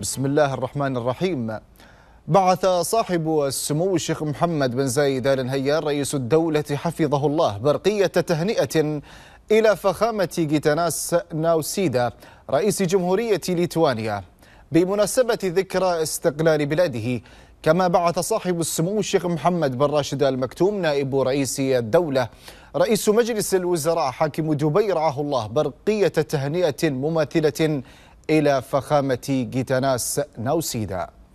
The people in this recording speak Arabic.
بسم الله الرحمن الرحيم بعث صاحب السمو الشيخ محمد بن زايد آل نهيان رئيس الدولة حفظه الله برقية تهنئة إلى فخامة جيتاناس ناوسيدا رئيس جمهورية ليتوانيا بمناسبة ذكرى استقلال بلاده كما بعث صاحب السمو الشيخ محمد بن راشد المكتوم نائب رئيس الدولة رئيس مجلس الوزراء حاكم دبي رعاه الله برقية تهنئة مماثلة إلى فخامة جيتاناس ناوسيدا